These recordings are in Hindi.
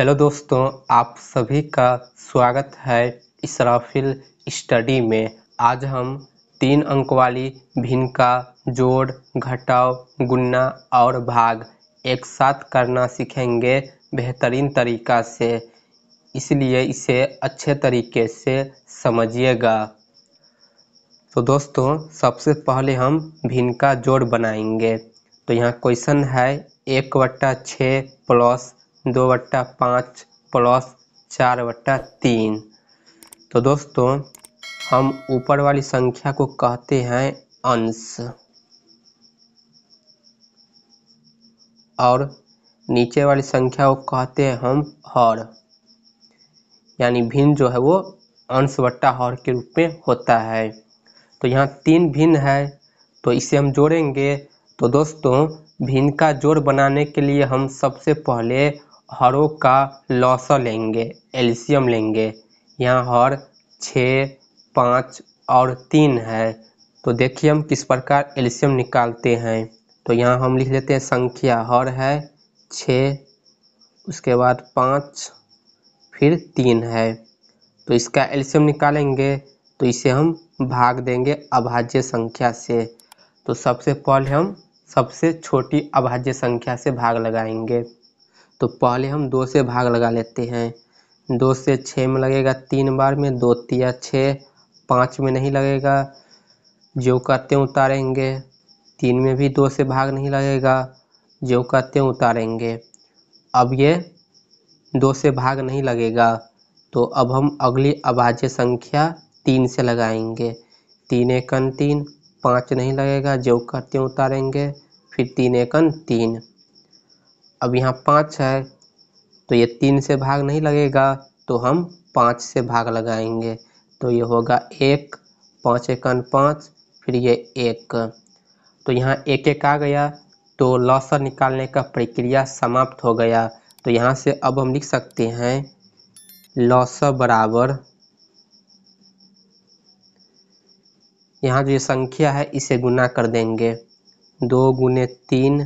हेलो दोस्तों आप सभी का स्वागत है इसराफिल स्टडी में आज हम तीन अंक वाली भिन्न का जोड़ घटाव गुन्ना और भाग एक साथ करना सीखेंगे बेहतरीन तरीका से इसलिए इसे अच्छे तरीके से समझिएगा तो दोस्तों सबसे पहले हम भिन्न का जोड़ बनाएंगे तो यहाँ क्वेश्चन है एक बट्टा छः प्लस दो बट्टा पाँच प्लस चार बट्टा तीन तो दोस्तों हम ऊपर वाली संख्या को कहते हैं अंश और नीचे वाली संख्या को कहते हैं हम हर यानी भिन्न जो है वो अंश बट्टा हर के रूप में होता है तो यहाँ तीन भिन्न है तो इसे हम जोड़ेंगे तो दोस्तों भिन्न का जोड़ बनाने के लिए हम सबसे पहले हरों का लॉस लेंगे एल्शियम लेंगे यहाँ हर छः पाँच और तीन है तो देखिए हम किस प्रकार एल्शियम निकालते हैं तो यहाँ हम लिख लेते हैं संख्या हर है छः उसके बाद पाँच फिर तीन है तो इसका एल्शियम निकालेंगे तो इसे हम भाग देंगे अभाज्य संख्या से तो सबसे पहले हम सबसे छोटी अभाज्य संख्या से भाग लगाएंगे तो पहले हम दो से भाग लगा लेते हैं दो से छः में लगेगा तीन बार में दो तिया छः पाँच में नहीं लगेगा जो कहते हैं उतारेंगे तीन में भी दो से भाग नहीं लगेगा जो कहते हैं उतारेंगे अब ये दो से भाग नहीं लगेगा तो अब हम अगली अभाज्य संख्या तीन से लगाएंगे तीन एकन तीन पाँच नहीं लगेगा जो कहते हैं उतारेंगे फिर तीन एकन तीन अब यहाँ पाँच है तो ये तीन से भाग नहीं लगेगा तो हम पाँच से भाग लगाएंगे तो ये होगा एक पाँच एकन पाँच फिर ये एक तो यहाँ एक एक आ गया तो लॉसर निकालने का प्रक्रिया समाप्त हो गया तो यहाँ से अब हम लिख सकते हैं लॉसर बराबर यहाँ जो ये संख्या है इसे गुना कर देंगे दो गुने तीन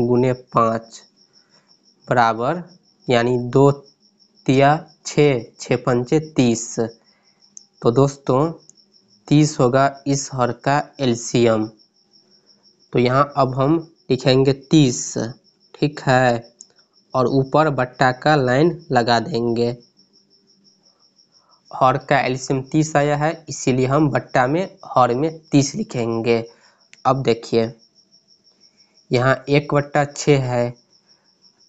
गुने पाँच बराबर यानी दो तिया छः छः पंचे तीस तो दोस्तों तीस होगा इस हर का एल्शियम तो यहाँ अब हम लिखेंगे तीस ठीक है और ऊपर बट्टा का लाइन लगा देंगे हर का एल्शियम तीस आया है इसीलिए हम बट्टा में हर में तीस लिखेंगे अब देखिए यहाँ एक बट्टा छः है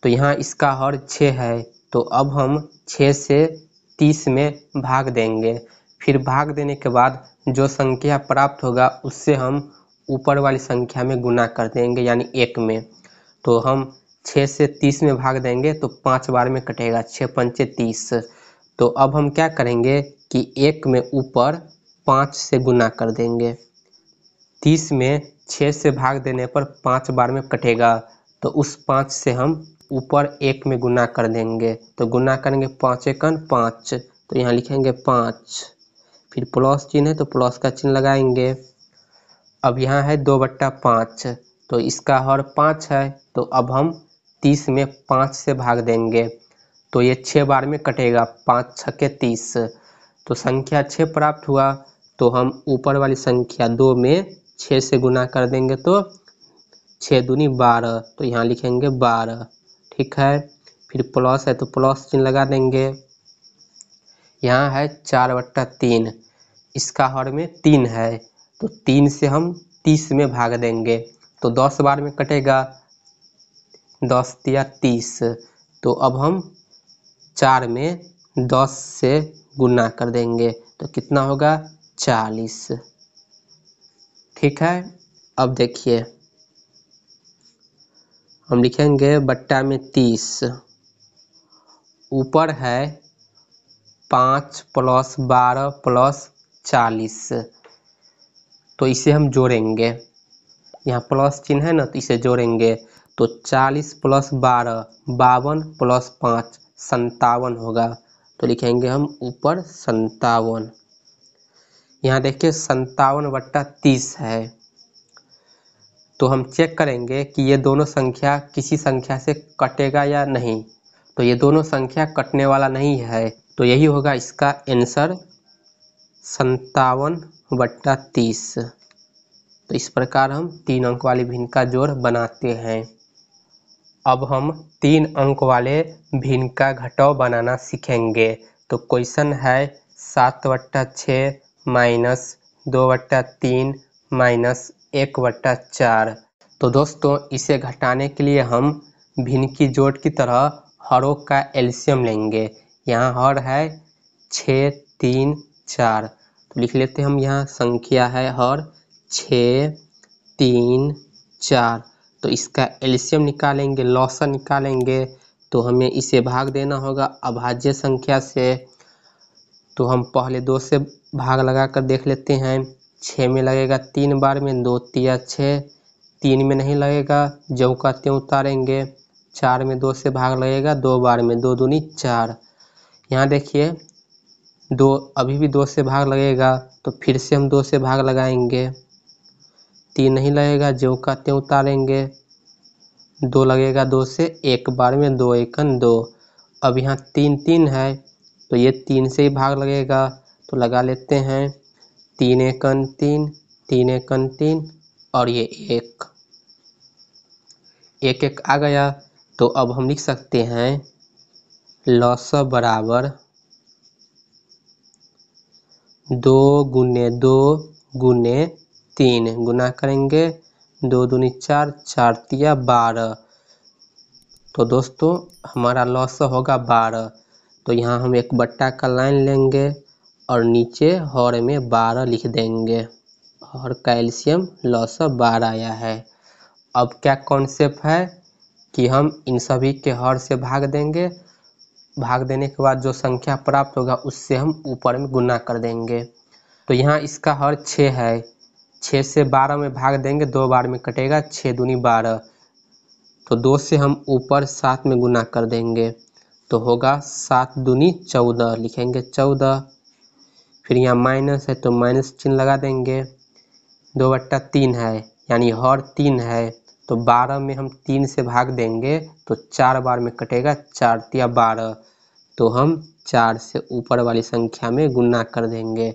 तो यहाँ इसका हर छः है तो अब हम छः से तीस में भाग देंगे फिर भाग देने के बाद जो संख्या प्राप्त होगा उससे हम ऊपर वाली संख्या में गुना कर देंगे यानी एक में तो हम छः से तीस में भाग देंगे तो पाँच बार में कटेगा छः पंचे तीस तो अब हम क्या करेंगे कि एक में ऊपर पाँच से गुना कर देंगे तीस में छः से भाग देने पर पाँच बार में कटेगा तो उस पाँच से हम ऊपर एक में गुना कर देंगे तो गुना करेंगे पाँच एकन पाँच तो यहाँ लिखेंगे पाँच फिर प्लस चिन्ह है तो प्लस का चिन्ह लगाएंगे अब यहाँ है दो बट्टा पाँच तो इसका हर पाँच है तो अब हम तीस में पाँच से भाग देंगे तो ये छः बार में कटेगा पाँच के तीस तो संख्या छः प्राप्त हुआ तो हम ऊपर वाली संख्या दो में छः से गुना कर देंगे तो छः दूनी बारह तो यहाँ लिखेंगे बारह ठीक है फिर प्लस है तो प्लस चिन्ह लगा देंगे यहाँ है चार बट्टा तीन इसका हर में तीन है तो तीन से हम तीस में भाग देंगे तो दस बार में कटेगा दस या तीस तो अब हम चार में दस से गुना कर देंगे तो कितना होगा चालीस ठीक है अब देखिए हम लिखेंगे बट्टा में तीस ऊपर है पाँच प्लस बारह प्लस चालीस तो इसे हम जोड़ेंगे यहाँ प्लस चिन्ह है ना तो इसे जोड़ेंगे तो चालीस प्लस बारह बावन प्लस पाँच संतावन होगा तो लिखेंगे हम ऊपर संतावन यहाँ देखिए संतावन बट्टा तीस है तो हम चेक करेंगे कि ये दोनों संख्या किसी संख्या से कटेगा या नहीं तो ये दोनों संख्या कटने वाला नहीं है तो यही होगा इसका आंसर संतावन बट्टा तीस तो इस प्रकार हम तीन अंक वाली भिन्न का जोड़ बनाते हैं अब हम तीन अंक वाले भिन्न का घटाव बनाना सीखेंगे तो क्वेश्चन है सात बट्टा छः माइनस दो बट्टा तीन माइनस एक बट्टा चार तो दोस्तों इसे घटाने के लिए हम भिन्न की जोट की तरह हरों का एल्शियम लेंगे यहाँ हर है छ तीन चार तो लिख लेते हैं हम यहाँ संख्या है हर छ तीन चार तो इसका एल्शियम निकालेंगे लौसन निकालेंगे तो हमें इसे भाग देना होगा अभाज्य संख्या से तो हम पहले दो से भाग लगा कर देख लेते हैं छः में लगेगा तीन बार में दो तिया छः तीन में नहीं लगेगा ज्यों का त्यों उतारेंगे चार में दो से भाग लगेगा दो बार में दो दूनी चार यहाँ देखिए दो अभी भी दो से भाग लगेगा तो फिर से हम दो से भाग लगाएंगे तीन नहीं लगेगा ज्यों का त्यों उतारेंगे दो लगेगा दो से एक बार में दो एकन दो अब यहाँ तीन तीन है तो ये तीन से ही भाग लगेगा तो लगा लेते हैं तीन एक तीन तीन एक तीन और ये एक एक एक आ गया तो अब हम लिख सकते हैं लॉस बराबर दो गुने दो गुने तीन गुना करेंगे दो दूनी चार चार तिया बारह तो दोस्तों हमारा लॉस होगा बारह तो यहाँ हम एक बट्टा का लाइन लेंगे और नीचे हर में बारह लिख देंगे और कैल्शियम लॉस बारह आया है अब क्या कॉन्सेप्ट है कि हम इन सभी के हर से भाग देंगे भाग देने के बाद जो संख्या प्राप्त होगा उससे हम ऊपर में गुना कर देंगे तो यहाँ इसका हर छः है छः से बारह में भाग देंगे दो बार में कटेगा छः दूनी बारह तो दो से हम ऊपर सात में गुना कर देंगे तो होगा सात दूनी चौदह लिखेंगे चौदह फिर यहाँ माइनस है तो माइनस चिन्ह लगा देंगे दो बट्टा तीन है यानी हर तीन है तो बारह में हम तीन से भाग देंगे तो चार बार में कटेगा चार तिया बारह तो हम चार से ऊपर वाली संख्या में गुना कर देंगे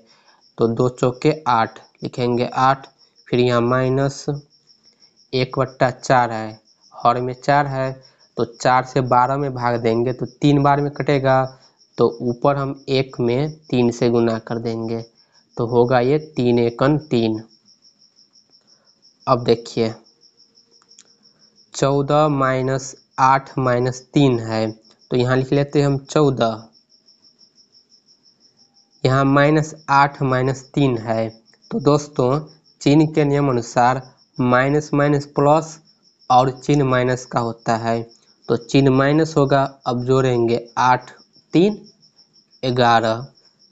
तो दो चौके आठ लिखेंगे आठ फिर यहाँ माइनस एक बट्टा चार है हर में चार है तो चार से बारह में भाग देंगे तो तीन बार में कटेगा तो ऊपर हम एक में तीन से गुना कर देंगे तो होगा ये तीन एकन तीन अब देखिए चौदह माइनस आठ माइनस तीन है तो यहाँ लिख लेते हैं हम चौदह यहाँ माइनस आठ माइनस तीन है तो दोस्तों चीन के नियम अनुसार माइनस माइनस प्लस और चिन्ह माइनस का होता है तो चिन्ह माइनस होगा अब जोड़ेंगे आठ तीन ग्यारह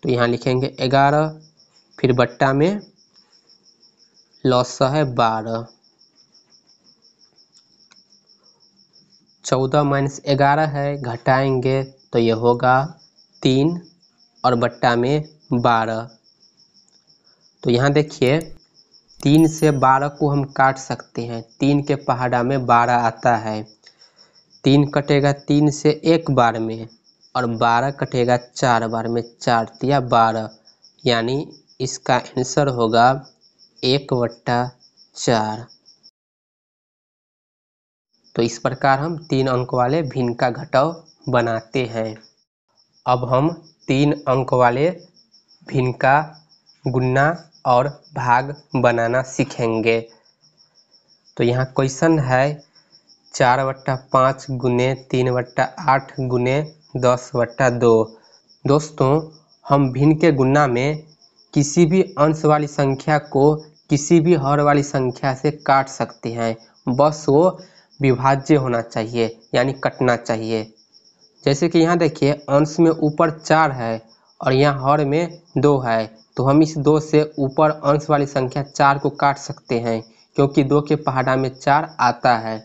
तो यहाँ लिखेंगे ग्यारह फिर बट्टा में लॉस है बारह चौदह माइनस ग्यारह है घटाएंगे तो ये होगा तीन और बट्टा में बारह तो यहाँ देखिए तीन से बारह को हम काट सकते हैं तीन के पहाड़ा में बारह आता है तीन कटेगा तीन से एक बार में और बारह कटेगा चार बार में चार तिया बारह यानी इसका आंसर होगा एक वट्टा चार तो इस प्रकार हम तीन अंक वाले भिन्न का घटाव बनाते हैं अब हम तीन अंक वाले भिन्न का गुन्ना और भाग बनाना सीखेंगे तो यहाँ क्वेश्चन है चार वट्टा पाँच गुने तीन वट्टा आठ गुने दस बट्टा दो दोस्तों हम भिन्न के गुना में किसी भी अंश वाली संख्या को किसी भी हर वाली संख्या से काट सकते हैं बस वो विभाज्य होना चाहिए यानी कटना चाहिए जैसे कि यहाँ देखिए अंश में ऊपर चार है और यहाँ हर में दो है तो हम इस दो से ऊपर अंश वाली संख्या चार को काट सकते हैं क्योंकि दो के पहाड़ा में चार आता है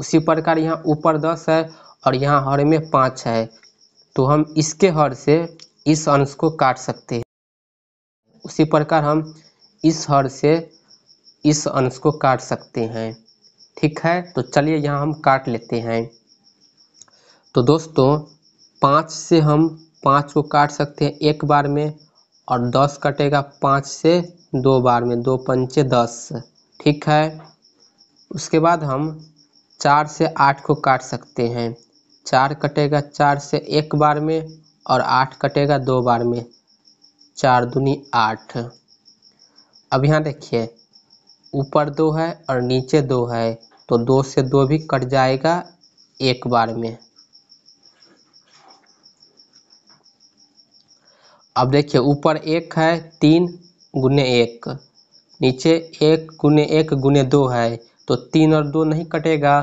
उसी प्रकार यहाँ ऊपर दस है और यहाँ हर में पाँच है तो हम इसके हर से इस अंश को काट सकते हैं उसी प्रकार हम इस हर से इस अंश को काट सकते हैं ठीक है तो चलिए यहाँ हम काट लेते हैं तो दोस्तों पाँच से हम पाँच को काट सकते हैं एक बार में और दस कटेगा पाँच से दो बार में दो पंचे दस ठीक है उसके बाद हम चार से आठ को काट सकते हैं चार कटेगा चार से एक बार में और आठ कटेगा दो बार में चार दूनी आठ अब यहाँ देखिए ऊपर दो है और नीचे दो है तो दो से दो भी कट जाएगा एक बार में अब देखिए ऊपर एक है तीन गुने एक नीचे एक गुने एक गुने दो है तो तीन और दो नहीं कटेगा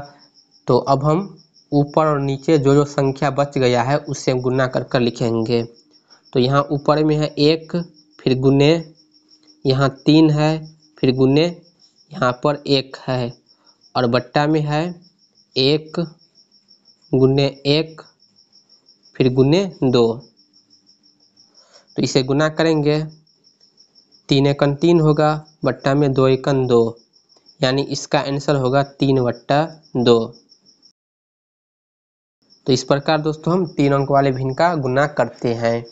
तो अब हम ऊपर और नीचे जो जो संख्या बच गया है उससे हम गुना कर कर लिखेंगे तो यहाँ ऊपर में है एक फिर गुने यहाँ तीन है फिर गुने यहाँ पर एक है और बट्टा में है एक गुने एक फिर गुने दो तो इसे गुना करेंगे तीन एकन तीन होगा बट्टा में दो एकन दो यानी इसका आंसर होगा तीन बट्टा दो तो इस प्रकार दोस्तों हम तीन अंक वाले भिन्न का गुना करते हैं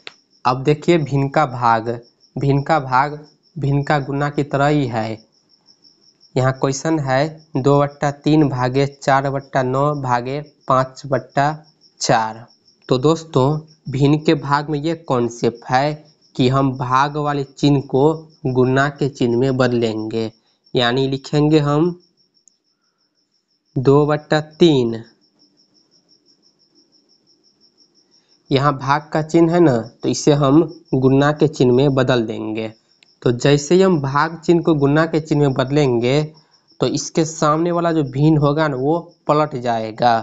अब देखिए भिन्न का भाग भिन्न का भाग भिन्न का गुना की तरह ही है यहाँ क्वेश्चन है दो बट्टा तीन भागे चार बट्टा नौ भागे पाँच बट्टा चार तो दोस्तों भिन्न के भाग में ये कॉन्सेप्ट है कि हम भाग वाले चिन्ह को गुना के चिन्ह में बदलेंगे यानी लिखेंगे हम दो बट्टा तीन यहाँ भाग का चिन्ह है ना तो इसे हम गुना के चिन्ह में बदल देंगे तो जैसे ही हम भाग चिन्ह को गुना के चिन्ह में बदलेंगे तो इसके सामने वाला जो भिन्न होगा ना वो पलट जाएगा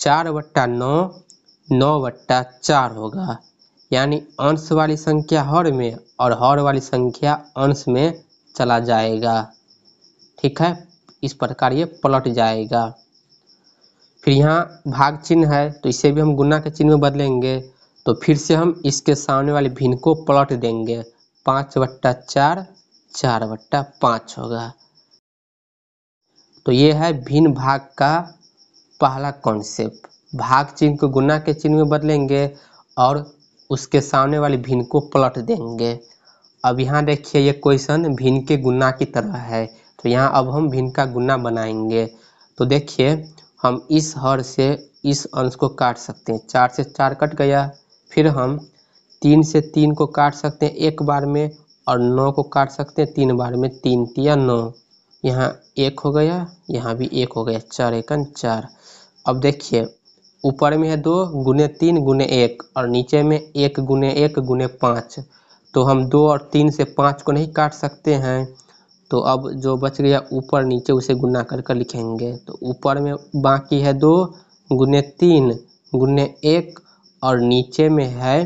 चार बट्टा नौ नौ बट्टा चार होगा यानी अंश वाली संख्या हर में और हर वाली संख्या अंश में चला जाएगा ठीक है इस प्रकार ये पलट जाएगा फिर यहाँ भाग चिन्ह है तो इसे भी हम गुना के चिन्ह में बदलेंगे तो फिर से हम इसके सामने वाले भिन्न को पलट देंगे पाँच बट्टा चार चार बट्टा पाँच होगा तो ये है भिन्न भाग का पहला कॉन्सेप्ट भाग चिन्ह को गुना के चिन्ह में बदलेंगे और उसके सामने वाले भिन्न को पलट देंगे अब यहाँ देखिए ये क्वेश्चन भिन्न के गुना की तरह है तो यहाँ अब हम भिन्न का गुना बनाएंगे तो देखिए हम इस हर से इस अंश को काट सकते हैं चार से चार कट गया फिर हम तीन से तीन को काट सकते हैं एक बार में और नौ को काट सकते हैं तीन बार में तीन तिया नौ यहाँ एक हो गया यहाँ भी एक हो गया चार एकन चार अब देखिए ऊपर में है दो गुने तीन गुने एक और नीचे में एक गुने एक गुने पाँच तो हम दो और तीन से पाँच को नहीं काट सकते हैं तो अब जो बच गया ऊपर नीचे उसे गुना कर कर लिखेंगे तो ऊपर में बाकी है दो गुने तीन गुने एक और नीचे में है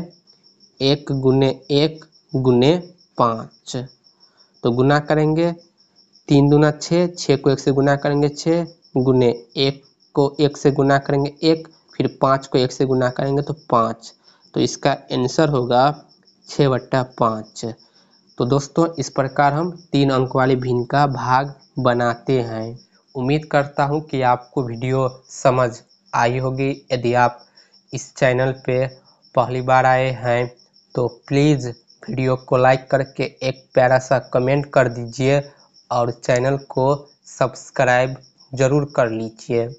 एक गुने एक गुने पाँच तो गुना करेंगे तीन दुना छः छः को एक से गुना करेंगे छः गुने एक को एक से गुना करेंगे एक फिर पाँच को एक से गुना करेंगे तो पाँच तो इसका आंसर होगा छः बट्टा पाँच तो दोस्तों इस प्रकार हम तीन अंक वाले भिन्न का भाग बनाते हैं उम्मीद करता हूँ कि आपको वीडियो समझ आई होगी यदि आप इस चैनल पे पहली बार आए हैं तो प्लीज़ वीडियो को लाइक करके एक प्यारा सा कमेंट कर दीजिए और चैनल को सब्सक्राइब ज़रूर कर लीजिए